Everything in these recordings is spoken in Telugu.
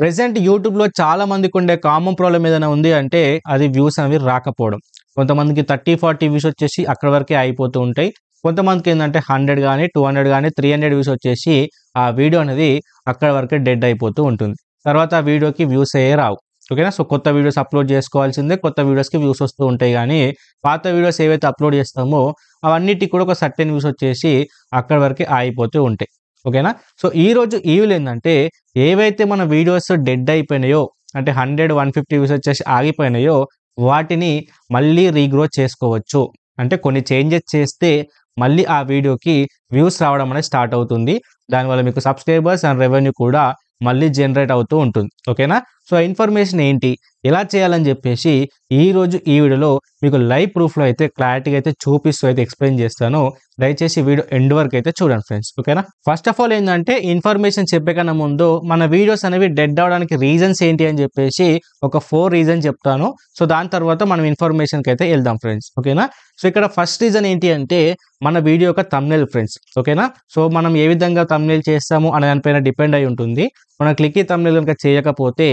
ప్రజెంట్ యూట్యూబ్లో చాలా మందికి ఉండే కామన్ ప్రాబ్లం ఏదైనా ఉంది అంటే అది వ్యూస్ అనేవి రాకపోవడం కొంతమందికి థర్టీ ఫార్టీ వ్యూస్ వచ్చేసి అక్కడ వరకే అయిపోతూ ఉంటాయి కొంతమందికి ఏంటంటే హండ్రెడ్ కానీ టూ హండ్రెడ్ కానీ త్రీ హండ్రెడ్ వ్యూస్ వచ్చేసి ఆ వీడియో అనేది అక్కడ వరకే డెడ్ అయిపోతూ ఉంటుంది తర్వాత ఆ వీడియోకి వ్యూస్ అయ్యే రావు ఓకేనా సో కొత్త వీడియోస్ అప్లోడ్ చేసుకోవాల్సిందే కొత్త వీడియోస్కి వ్యూస్ వస్తూ ఉంటాయి కానీ పాత వీడియోస్ ఏవైతే అప్లోడ్ చేస్తామో అవన్నిటికి కూడా ఒక సర్టెన్ వ్యూస్ వచ్చేసి అక్కడ వరకే ఆగిపోతూ ఉంటాయి ఓకేనా సో ఈ రోజు ఈవిల్ ఏంటంటే ఏవైతే మన వీడియోస్ డెడ్ అయిపోయినాయో అంటే హండ్రెడ్ వన్ ఫిఫ్టీ వ్యూస్ వచ్చేసి ఆగిపోయినాయో వాటిని మళ్ళీ రీగ్రో చేసుకోవచ్చు అంటే కొన్ని చేంజెస్ చేస్తే మళ్ళీ ఆ వీడియోకి వ్యూస్ రావడం అనేది స్టార్ట్ అవుతుంది దానివల్ల మీకు సబ్స్క్రైబర్స్ అండ్ రెవెన్యూ కూడా మళ్ళీ జనరేట్ అవుతూ ఉంటుంది ఓకేనా సో ఆ ఇన్ఫర్మేషన్ ఏంటి ఎలా చేయాలని చెప్పేసి ఈరోజు ఈ వీడియోలో మీకు లైవ్ ప్రూఫ్లో అయితే క్లారిటీగా అయితే చూపిస్తూ అయితే ఎక్స్ప్లెయిన్ చేస్తాను దయచేసి వీడియో ఎండ్ వరకు అయితే చూడండి ఫ్రెండ్స్ ఓకేనా ఫస్ట్ ఆఫ్ ఆల్ ఏంటంటే ఇన్ఫర్మేషన్ చెప్పేకన్నా ముందు మన వీడియోస్ అనేవి డెడ్ అవడానికి రీజన్స్ ఏంటి అని చెప్పేసి ఒక ఫోర్ రీజన్ చెప్తాను సో దాని తర్వాత మనం ఇన్ఫర్మేషన్కి అయితే వెళ్దాం ఫ్రెండ్స్ ఓకేనా సో ఇక్కడ ఫస్ట్ రీజన్ ఏంటి అంటే మన వీడియో యొక్క తమ్నేల్ ఫ్రెండ్స్ ఓకేనా సో మనం ఏ విధంగా తమ్నేల్ చేస్తాము అనే దానిపైన డిపెండ్ అయి ఉంటుంది మనం క్లిక్ ఈ కనుక చేయకపోతే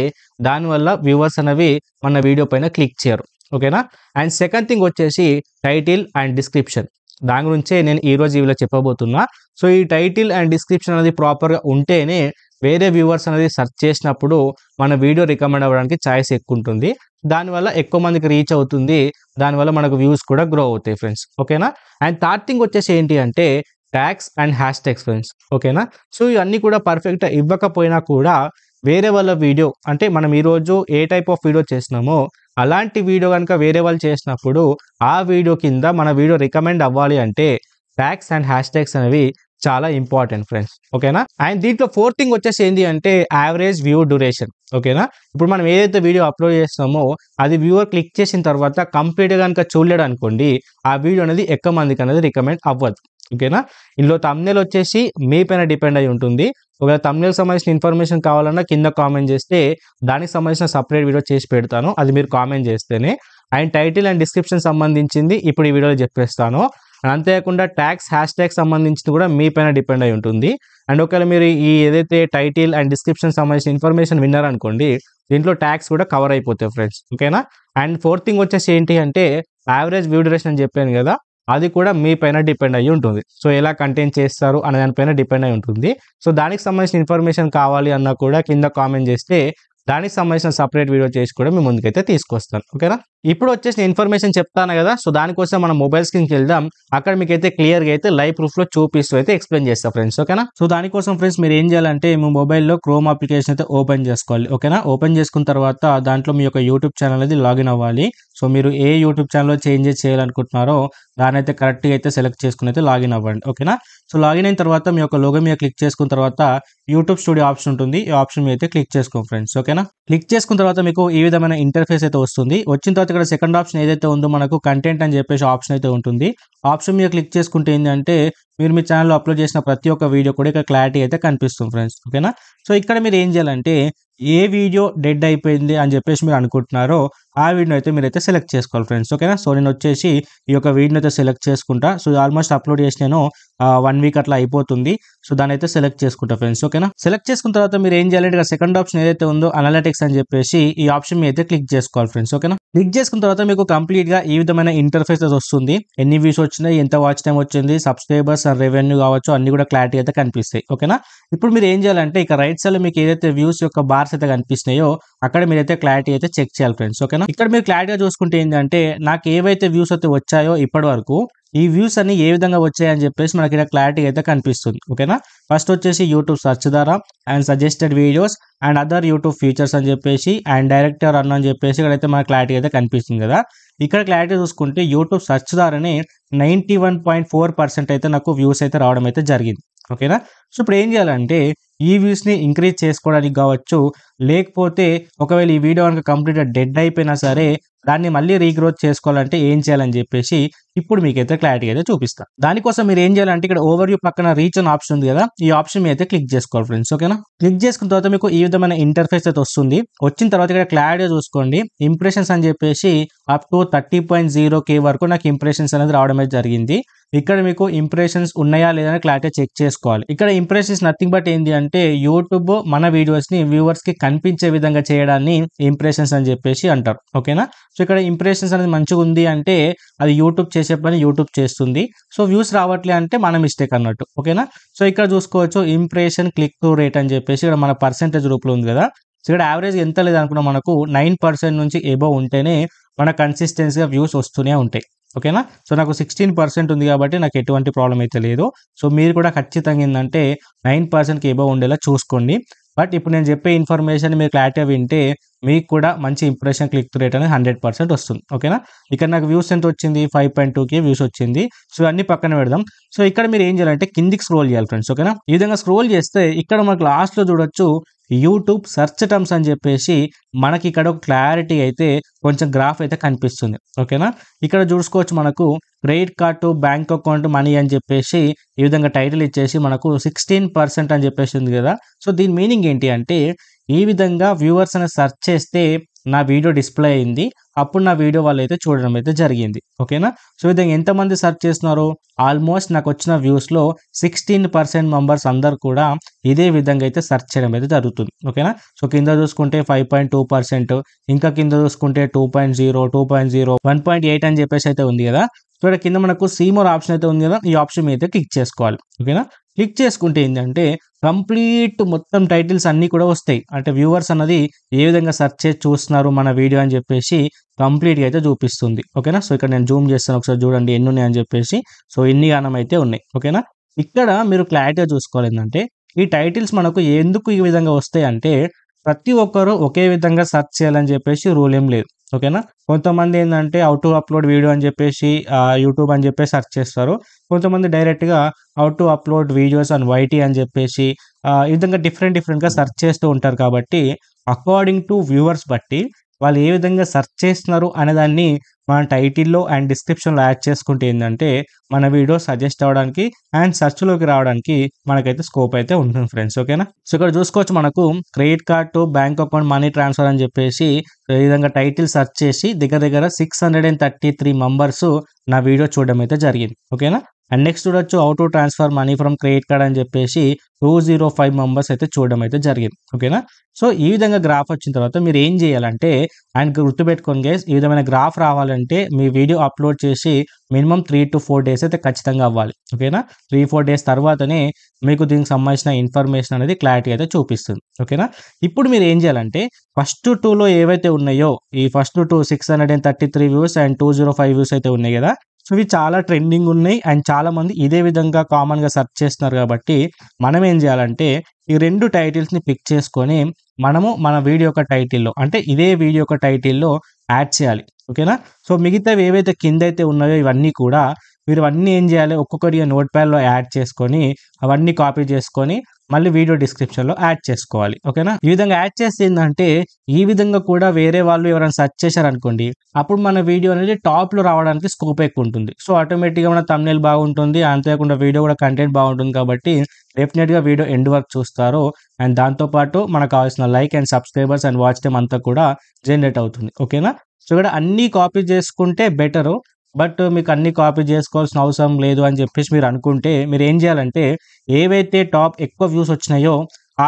దానివల్ల వ్యూవర్స్ అనేవి మన వీడియో పైన క్లిక్ చేయరు ఓకేనా అండ్ సెకండ్ థింగ్ వచ్చేసి టైటిల్ అండ్ డిస్క్రిప్షన్ దాని గురించే నేను ఈరోజు ఇవిలో చెప్పబోతున్నా సో ఈ టైటిల్ అండ్ డిస్క్రిప్షన్ అనేది ప్రాపర్గా ఉంటేనే వేరే వ్యూవర్స్ అనేది సెర్చ్ చేసినప్పుడు మన వీడియో రికమెండ్ అవ్వడానికి ఛాయిస్ ఎక్కువ ఉంటుంది దానివల్ల ఎక్కువ మందికి రీచ్ అవుతుంది దానివల్ల మనకు వ్యూస్ కూడా గ్రో అవుతాయి ఫ్రెండ్స్ ఓకేనా అండ్ థర్డ్ థింగ్ వచ్చేసి ఏంటి అంటే tags and hashtags friends ఓకేనా సో ఇవన్నీ కూడా పర్ఫెక్ట్ ఇవ్వకపోయినా కూడా వేరే వాళ్ళ వీడియో అంటే మనం ఈరోజు ఏ టైప్ ఆఫ్ వీడియో చేసినామో అలాంటి వీడియో కనుక వేరే వాళ్ళు చేసినప్పుడు ఆ వీడియో కింద మన వీడియో రికమెండ్ అవ్వాలి అంటే ట్యాగ్స్ అండ్ హ్యాష్ ట్యాగ్స్ అనేవి చాలా ఇంపార్టెంట్ ఫ్రెండ్స్ ఓకేనా అండ్ దీంట్లో ఫోర్త్ థింగ్ వచ్చేసి ఏంటి అంటే యావరేజ్ వ్యూ డ్యూరేషన్ ఓకేనా ఇప్పుడు మనం ఏదైతే వీడియో అప్లోడ్ చేస్తున్నామో అది వ్యూవర్ క్లిక్ చేసిన తర్వాత కంప్లీట్ కనుక చూడలేడు అనుకోండి ఆ వీడియో అనేది ఎక్కువ మందికి అనేది రికమెండ్ అవ్వదు ఓకేనా ఇందులో తమ్నేల్ వచ్చేసి మీ పైన డిపెండ్ అయి ఉంటుంది ఒకవేళ తమ్నేల్ సంబంధించిన ఇన్ఫర్మేషన్ కావాలన్నా కింద కామెంట్ చేస్తే దానికి సంబంధించిన సపరేట్ వీడియో చేసి పెడతాను అది మీరు కామెంట్ చేస్తేనే అండ్ టైటిల్ అండ్ డిస్క్రిప్షన్ సంబంధించింది ఇప్పుడు ఈ వీడియోలో చెప్పేస్తాను అంతేకాకుండా ట్యాక్స్ హ్యాష్ ట్యాగ్ సంబంధించింది కూడా మీ పైన డిపెండ్ అయి ఉంటుంది అండ్ ఒకవేళ మీరు ఈ ఏదైతే టైటిల్ అండ్ డిస్క్రిప్షన్ సంబంధించిన ఇన్ఫర్మేషన్ విన్నారనుకోండి దీంట్లో ట్యాక్స్ కూడా కవర్ అయిపోతాయి ఫ్రెండ్స్ ఓకేనా అండ్ ఫోర్త్ థింగ్ వచ్చేసి ఏంటి అంటే యావరేజ్ వ్యూ డ్యూరేషన్ అని చెప్పాను కదా అది కూడా మీ పైన డిపెండ్ అయ్యి ఉంటుంది సో ఎలా కంటెంట్ చేస్తారు అనే దానిపైన డిపెండ్ అయి ఉంటుంది సో దానికి సంబంధించిన ఇన్ఫర్మేషన్ కావాలి అన్నా కూడా కింద కామెంట్ చేస్తే దానికి సంబంధించిన సపరేట్ వీడియో చేసి కూడా మీ ముందుకైతే తీసుకొస్తాను ఓకేనా ఇప్పుడు వచ్చేసి ఇన్ఫర్మేషన్ చెప్తాను కదా సో దానికోసం మనం మొబైల్ స్క్రీన్కి వెళ్దాం అక్కడ మీకు అయితే క్లియర్గా అయితే లైవ్ ప్రూఫ్లో చూపిస్తూ అయితే ఎక్స్ప్లెయిన్ చేస్తాం ఫ్రెండ్స్ ఓకేనా సో దానికోసం ఫ్రెండ్స్ మీరు ఏం చేయాలంటే మీ మొబైల్లో క్రోమ్ అప్లికేషన్ అయితే ఓపెన్ చేసుకోవాలి ఓకేనా ఓపెన్ చేసుకున్న తర్వాత దాంట్లో మీ యొక్క యూట్యూబ్ ఛానల్ అనేది లాగిన్ అవ్వాలి సో మీరు ఏ యూట్యూబ్ ఛానల్లో చేంజెస్ చేయాలనుకుంటున్నారో దాని అయితే కరెక్ట్గా అయితే సెలెక్ట్ చేసుకుని అయితే లాగిన్ అవ్వండి ఓకేనా సో లాగిన్ అయిన తర్వాత మీ యొక్క లోగో మీద క్లిక్ చేసుకున్న తర్వాత యూట్యూబ్ స్టూడియో ఆప్షన్ ఉంటుంది ఈ ఆప్షన్ మీద అయితే క్లిక్ చేసుకోండి ఫ్రెండ్స్ ఓకేనా క్లిక్ చేసుకున్న తర్వాత మీకు ఈ విధమైన ఇంటర్ఫేస్ అయితే వస్తుంది వచ్చిన తర్వాత ఇక్కడ సెకండ్ ఆప్షన్ ఏదైతే ఉందో మనకు కంటెంట్ అని చెప్పేసి ఆప్షన్ అయితే ఉంటుంది ఆప్షన్ మీద క్లిక్ చేసుకుంటే ఏంటంటే మీరు మీ ఛానల్లో అప్లోడ్ చేసిన ప్రతి ఒక్క వీడియో కూడా ఇక్కడ క్లారిటీ అయితే కనిపిస్తుంది ఫ్రెండ్స్ ఓకేనా సో ఇక్కడ మీరు ఏం చేయాలంటే ఏ వీడియో డెడ్ అయిపోయింది అని చెప్పేసి మీరు అనుకుంటున్నారో ఆ వీడియో అయితే మీరైతే సెలెక్ట్ చేసుకోవాలి ఫ్రెండ్స్ ఓకేనా సో నేను వచ్చేసి ఈ యొక్క వీడియోని అయితే సెలెక్ట్ చేసుకుంటా సో ఆల్మోస్ట్ అప్లోడ్ చేసి నేను వన్ వీక్ అట్లా అయిపోతుంది సో దాని అయితే సెలెక్ట్ చేసుకుంటా ఫ్రెండ్స్ ఓకేనా సెలెక్ట్ చేసుకున్న తర్వాత మీరు ఏం చేయాలంటే ఇక్కడ సెకండ్ ఆప్షన్ ఏదైతే ఉందో అనాలిటిక్స్ అని చెప్పేసి ఈ ఆప్షన్ మీద అయితే క్లిక్ చేసుకోవాలి ఫ్రెండ్స్ ఓకేనా క్లిక్ చేసుకున్న తర్వాత మీకు కంప్లీట్ గా ఈ విధమైన ఇంటర్ఫేస్ వస్తుంది ఎన్ని వ్యూస్ వచ్చినాయి ఎంత వాచ్ టైం వచ్చింది సబ్స్క్రైబర్స్ రెవెన్యూ కావచ్చు అన్ని కూడా క్లారిటీ అయితే కనిపిస్తాయి ఓకేనా ఇప్పుడు మీరు ఏం చేయాలంటే ఇక రైట్ సైడ్ మీకు ఏదైతే వ్యూస్ యొక్క బార్స్ అయితే కనిపిస్తున్నాయో అక్కడ మీరైతే క్లారిటీ అయితే చెక్ చేయాలి ఫ్రెండ్స్ ఓకేనా ఇక్కడ మీరు క్లారిటీగా చూసుకుంటే ఏంటంటే నాకు ఏవైతే వ్యూస్ అయితే వచ్చాయో ఇప్పటి వరకు ఈ వ్యూస్ అన్ని ఏ విధంగా వచ్చాయని చెప్పేసి మనకి ఇక్కడ క్లారిటీ అయితే కనిపిస్తుంది ఓకేనా ఫస్ట్ వచ్చేసి యూట్యూబ్ సర్చ్ ద్వారా and suggested videos and other YouTube features అని చెప్పేసి అండ్ డైరెక్టర్ అన్న అని చెప్పేసి ఇక్కడ అయితే మన క్లారిటీ అయితే కనిపిస్తుంది కదా ఇక్కడ క్లారిటీ చూసుకుంటే యూట్యూబ్ సర్చ్ ద్వారానే ninety one point four percent అయితే నాకు వ్యూస్ అయితే రావడం అయితే జరిగింది ఓకేనా సో ఇప్పుడు ఏం చేయాలంటే ఈ వ్యూస్ని ఇంక్రీజ్ చేసుకోవడానికి కావచ్చు లేకపోతే ఒకవేళ ఈ వీడియో కనుక కంప్లీట్ డెడ్ అయిపోయినా సరే దాన్ని మళ్ళీ రీగ్రోత్ చేసుకోవాలంటే ఏం చేయాలని చెప్పేసి ఇప్పుడు మీకైతే క్లారిటీ అయితే చూపిస్తాను దానికోసం మీరు ఏం చేయాలంటే ఇక్కడ ఓవర్ వ్యూ పక్కన రీచ్ అని ఆప్షన్ ఉంది కదా ఈ ఆప్షన్ మీద అయితే క్లిక్ చేసుకోవాలి ఫ్రెండ్స్ ఓకేనా క్లిక్ చేసుకున్న తర్వాత మీకు ఈ విధమైన ఇంటర్ఫేస్ అయితే వస్తుంది వచ్చిన తర్వాత ఇక్కడ క్లారిటీ చూసుకోండి ఇంప్రెషన్స్ అని చెప్పేసి up to thirty point zero K వరకు నాకు ఇంప్రెషన్స్ అనేది రావడం జరిగింది ఇక్కడ మీకు ఇంప్రెషన్స్ ఉన్నాయా లేదని క్లారిటీ చెక్ చేసుకోవాలి ఇక్కడ ఇంప్రెషన్స్ నథింగ్ బట్ ఏంటి అంటే యూట్యూబ్ మన వీడియోస్ ని వ్యూవర్స్ కి కనిపించే విధంగా చేయడాన్ని ఇంప్రెషన్స్ అని చెప్పేసి అంటారు ఓకేనా సో ఇక్కడ ఇంప్రెషన్స్ అనేది మంచిగా ఉంది అంటే అది యూట్యూబ్ చేసే పని యూట్యూబ్ చేస్తుంది సో వ్యూస్ రావట్లే అంటే మన మిస్టేక్ అన్నట్టు ఓకేనా సో ఇక్కడ చూసుకోవచ్చు ఇంప్రెషన్ క్లిక్ టు రేట్ అని చెప్పేసి ఇక్కడ మన పర్సెంటేజ్ రూపంలో ఉంది కదా సో ఇక్కడ యావరేజ్ ఎంత లేదనుకున్నా మనకు నైన్ పర్సెంట్ నుంచి ఎబో ఉంటేనే మన కన్సిస్టెన్సీగా వ్యూస్ వస్తూనే ఉంటాయి ఓకేనా సో నాకు సిక్స్టీన్ పర్సెంట్ ఉంది కాబట్టి నాకు ఎటువంటి ప్రాబ్లం అయితే లేదు సో మీరు కూడా ఖచ్చితంగా ఏంటంటే నైన్ పర్సెంట్కి ఎబో ఉండేలా చూసుకోండి బట్ ఇప్పుడు నేను చెప్పే ఇన్ఫర్మేషన్ మీరు క్లారిటీ వింటే మీకు కూడా మంచి ఇంప్రెషన్ క్లిక్ త్రూ రేట్ అనేది హండ్రెడ్ పర్సెంట్ వస్తుంది ఓకేనా ఇక్కడ నాకు వ్యూస్ ఎంత వచ్చింది ఫైవ్ పాయింట్ కే వ్యూస్ వచ్చింది సో అన్ని పక్కన పెడదాం సో ఇక్కడ మీరు ఏం చేయాలంటే కిందికి స్క్రోల్ చేయాలి ఫ్రెండ్స్ ఓకేనా ఈ విధంగా స్క్రోల్ చేస్తే ఇక్కడ మనకు లాస్ట్లో చూడొచ్చు యూట్యూబ్ సెర్చ్ టర్మ్స్ అని చెప్పేసి మనకి ఇక్కడ ఒక క్లారిటీ అయితే కొంచెం గ్రాఫ్ అయితే కనిపిస్తుంది ఓకేనా ఇక్కడ చూసుకోవచ్చు మనకు credit card bank account money అని చెప్పేసి ఈ విధంగా టైటిల్ ఇచ్చేసి మనకు సిక్స్టీన్ పర్సెంట్ అని చెప్పేసి ఉంది కదా సో దీని మీనింగ్ ఏంటి అంటే ఈ విధంగా వ్యూవర్స్ అని సెర్చ్ చేస్తే నా వీడియో డిస్ప్లే అయింది అప్పుడు నా వీడియో వాళ్ళు అయితే చూడడం అయితే జరిగింది ఓకేనా సో విధంగా ఎంతమంది సెర్చ్ చేస్తున్నారు ఆల్మోస్ట్ నాకు వచ్చిన వ్యూస్లో సిక్స్టీన్ పర్సెంట్ మెంబర్స్ అందరు కూడా ఇదే విధంగా అయితే సెర్చ్ చేయడం అయితే జరుగుతుంది ఓకేనా సో కింద చూసుకుంటే ఫైవ్ పాయింట్ టూ పర్సెంట్ ఇంకా కింద చూసుకుంటే two point zero two point zero one point eight అని చెప్పేసి అయితే ఉంది కదా ఇక్కడ కింద మనకు సీమోర్ ఆప్షన్ అయితే ఉంది కదా ఈ ఆప్షన్ అయితే క్లిక్ చేసుకోవాలి ఓకేనా క్లిక్ చేసుకుంటే ఏంటంటే కంప్లీట్ మొత్తం టైటిల్స్ అన్నీ కూడా వస్తాయి అంటే వ్యూవర్స్ అన్నది ఏ విధంగా సెర్చ్ చేసి చూస్తున్నారు మన వీడియో అని చెప్పేసి కంప్లీట్గా అయితే చూపిస్తుంది ఓకేనా సో ఇక్కడ నేను జూమ్ చేస్తాను ఒకసారి చూడండి ఎన్ని ఉన్నాయని చెప్పేసి సో ఎన్ని గానం అయితే ఉన్నాయి ఓకేనా ఇక్కడ మీరు క్లారిటీగా చూసుకోవాలి ఏంటంటే ఈ టైటిల్స్ మనకు ఎందుకు ఈ విధంగా వస్తాయి అంటే ప్రతి ఒక్కరు ఒకే విధంగా సెర్చ్ చేయాలని చెప్పేసి రూల్ ఏం లేదు ఓకేనా కొంతమంది ఏంటంటే అవుట్ టు అప్లోడ్ వీడియో అని చెప్పేసి యూట్యూబ్ అని చెప్పేసి సెర్చ్ చేస్తారు కొంతమంది డైరెక్ట్గా out to upload videos and YT అని చెప్పేసి ఈ విధంగా డిఫరెంట్ డిఫరెంట్గా సెర్చ్ చేస్తూ ఉంటారు కాబట్టి అకార్డింగ్ టు వ్యూవర్స్ బట్టి వాళ్ళు ఏ విధంగా సెర్చ్ చేస్తున్నారు అనేదాన్ని మన టైటిల్లో అండ్ డిస్క్రిప్షన్లో యాడ్ చేసుకుంటే ఏంటంటే మన వీడియో సజెస్ట్ అవ్వడానికి అండ్ సర్చ్లోకి రావడానికి మనకైతే స్కోప్ అయితే ఉంటుంది ఫ్రెండ్స్ ఓకేనా సో ఇక్కడ చూసుకోవచ్చు మనకు credit card bank account money transfer అని చెప్పేసి ఈ విధంగా టైటిల్ సెర్చ్ చేసి దగ్గర దగ్గర six hundred and thirty three members నా వీడియో చూడడం అయితే జరిగింది ఓకేనా అండ్ నెక్స్ట్ చూడొచ్చు out to transfer money from credit card అని చెప్పేసి టూ జీరో ఫైవ్ మెంబర్స్ అయితే చూడడం అయితే జరిగింది ఓకేనా సో ఈ విధంగా గ్రాఫ్ వచ్చిన తర్వాత మీరు ఏం చేయాలంటే ఆయనకు గుర్తుపెట్టుకోండి గైస్ ఈ విధమైన గ్రాఫ్ రావాలంటే చేశారంటే మీ వీడియో అప్లోడ్ చేసి minimum three to four days అయితే ఖచ్చితంగా అవ్వాలి ఓకేనా త్రీ ఫోర్ డేస్ తర్వాతనే మీకు దీనికి సంబంధించిన ఇన్ఫర్మేషన్ అనేది క్లారిటీ అయితే చూపిస్తుంది ఓకేనా ఇప్పుడు మీరు ఏం చేయాలంటే ఫస్ట్ టూలో ఏవైతే ఉన్నాయో ఈ first two six hundred and thirty three views and two zero five views అయితే ఉన్నాయి కదా సో ఇవి చాలా ట్రెండింగ్ ఉన్నాయి అండ్ చాలా మంది ఇదే విధంగా కామన్గా సెర్చ్ చేస్తున్నారు కాబట్టి మనం ఏం చేయాలంటే ఈ రెండు టైటిల్స్ని పిక్ చేసుకొని మనము మన వీడియో యొక్క టైటిల్లో అంటే ఇదే వీడియో యొక్క టైటిల్లో యాడ్ చేయాలి ఓకేనా సో మిగతావి ఏవైతే కింద అయితే ఉన్నాయో ఇవన్నీ కూడా మీరు అన్నీ ఏం చేయాలి ఒక్కొక్కటిగా నోట్ ప్యాడ్లో యాడ్ చేసుకొని అవన్నీ కాపీ చేసుకొని మళ్ళీ వీడియో డిస్క్రిప్షన్లో యాడ్ చేసుకోవాలి ఓకేనా ఈ విధంగా యాడ్ చేసిందంటే ఏంటంటే ఈ విధంగా కూడా వేరే వాళ్ళు ఎవరైనా సెర్చ్ చేశారనుకోండి అప్పుడు మన వీడియో అనేది టాప్లో రావడానికి స్కోప్ ఎక్కువ ఉంటుంది సో ఆటోమేటిక్గా మన తమ్నేల్ బాగుంటుంది అంతేకాకుండా వీడియో కూడా కంటెంట్ బాగుంటుంది కాబట్టి డెఫినెట్గా వీడియో ఎండ్ వరకు చూస్తారో అండ్ దాంతోపాటు మనకు కావాల్సిన like and subscribers and watch time అంతా కూడా జనరేట్ అవుతుంది ఓకేనా సో ఇక్కడ అన్నీ కాపీ చేసుకుంటే బెటరు బట్ మీకు అన్ని కాపీ చేసుకోవాల్సిన అవసరం లేదు అని చెప్పేసి మీరు అనుకుంటే మీరు ఏం చేయాలంటే ఏవైతే టాప్ ఎక్కువ వ్యూస్ వచ్చినాయో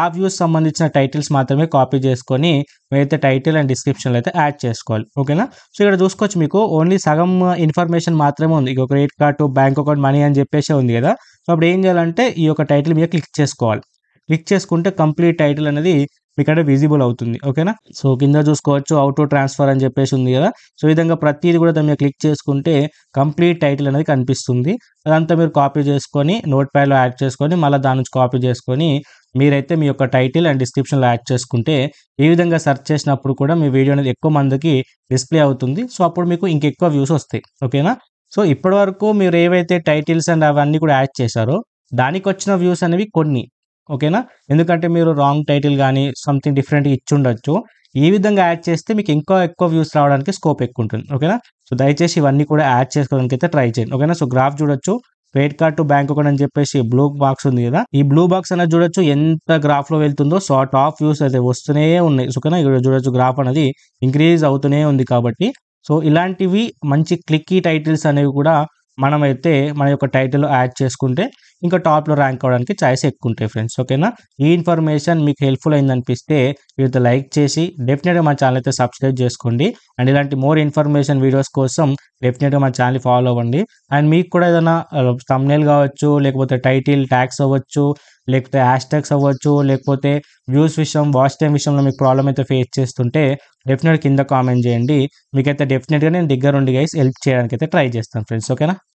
ఆ వ్యూస్ సంబంధించిన టైటిల్స్ మాత్రమే కాపీ చేసుకొని మీరైతే టైటిల్ అండ్ డిస్క్రిప్షన్లో అయితే యాడ్ చేసుకోవాలి ఓకేనా సో ఇక్కడ చూసుకోవచ్చు మీకు ఓన్లీ సగం ఇన్ఫర్మేషన్ మాత్రమే ఉంది ఇక credit card bank account money అని చెప్పేసి ఉంది కదా సో అప్పుడు ఏం చేయాలంటే ఈ యొక్క టైటిల్ మీద క్లిక్ చేసుకోవాలి క్లిక్ చేసుకుంటే కంప్లీట్ టైటిల్ అనేది మీకంటే విజిబుల్ అవుతుంది ఓకేనా సో కింద చూసుకోవచ్చు అవుటో ట్రాన్స్ఫర్ అని చెప్పేసి ఉంది కదా సో విధంగా ప్రతిది కూడా దాని మీద క్లిక్ చేసుకుంటే కంప్లీట్ టైటిల్ అనేది కనిపిస్తుంది అదంతా మీరు కాపీ చేసుకొని నోట్ ప్యాడ్లో యాడ్ చేసుకొని మళ్ళీ దాని నుంచి కాపీ చేసుకొని మీరైతే మీ యొక్క టైటిల్ అండ్ డిస్క్రిప్షన్లో యాడ్ చేసుకుంటే ఈ విధంగా సెర్చ్ చేసినప్పుడు కూడా మీ వీడియో అనేది ఎక్కువ మందికి డిస్ప్లే అవుతుంది సో అప్పుడు మీకు ఇంకెక్కువ వ్యూస్ వస్తాయి ఓకేనా సో ఇప్పటి వరకు మీరు ఏవైతే టైటిల్స్ అండ్ అవన్నీ కూడా యాడ్ చేశారో దానికి వచ్చిన వ్యూస్ అనేవి కొన్ని ఓకేనా ఎందుకంటే మీరు రాంగ్ టైటిల్ కానీ సంథింగ్ డిఫరెంట్ ఇచ్చుండొచ్చు ఈ విధంగా యాడ్ చేస్తే మీకు ఇంకా ఎక్కువ వ్యూస్ రావడానికి స్కోప్ ఎక్కువ ఉంటుంది ఓకేనా సో దయచేసి ఇవన్నీ కూడా యాడ్ చేసుకోవడానికి అయితే ట్రై చేయండి ఓకేనా సో గ్రాఫ్ చూడొచ్చు credit card to bank account అని చెప్పేసి బ్లూ బాక్స్ ఉంది కదా ఈ బ్లూ బాక్స్ అనేది చూడొచ్చు ఎంత గ్రాఫ్ లో వెళ్తుందో సో టాప్ వ్యూస్ అయితే వస్తూనే ఉన్నాయి సో ఇక్కడ చూడొచ్చు గ్రాఫ్ అనేది ఇంక్రీజ్ అవుతూనే ఉంది కాబట్టి సో ఇలాంటివి మంచి క్లిక్కీ టైటిల్స్ అనేవి కూడా మనమైతే మన యొక్క టైటిల్ యాడ్ చేసుకుంటే ఇంకా టాప్లో ర్యాంక్ అవ్వడానికి ఛాయిస్ ఎక్కువ ఉంటాయి ఫ్రెండ్స్ ఓకేనా ఈ ఇన్ఫర్మేషన్ మీకు హెల్ప్ఫుల్ అయిందనిపిస్తే వీరితో లైక్ చేసి డెఫినెట్గా మా ఛానల్ అయితే సబ్స్క్రైబ్ చేసుకోండి అండ్ ఇలాంటి మోర్ ఇన్ఫర్మేషన్ వీడియోస్ కోసం డెఫినెట్గా మా ఛానల్ ఫాలో అవ్వండి అండ్ మీకు కూడా ఏదైనా తమ్నేల్ uh, కావచ్చు లేకపోతే టైటిల్ ట్యాక్స్ అవ్వచ్చు లేకపోతే హ్యాష్ ట్యాగ్స్ అవ్వచ్చు లేకపోతే వ్యూస్ విషయం వాచ్ టైం విషయంలో మీకు ప్రాబ్లం అయితే ఫేస్ చేస్తుంటే డెఫినెట్ కింద కామెంట్ చేయండి మీకైతే డెఫినెట్గా నేను దగ్గర ఉండి గైస్ హెల్ప్ చేయడానికి అయితే ట్రై చేస్తాను ఫ్రెండ్స్ ఓకేనా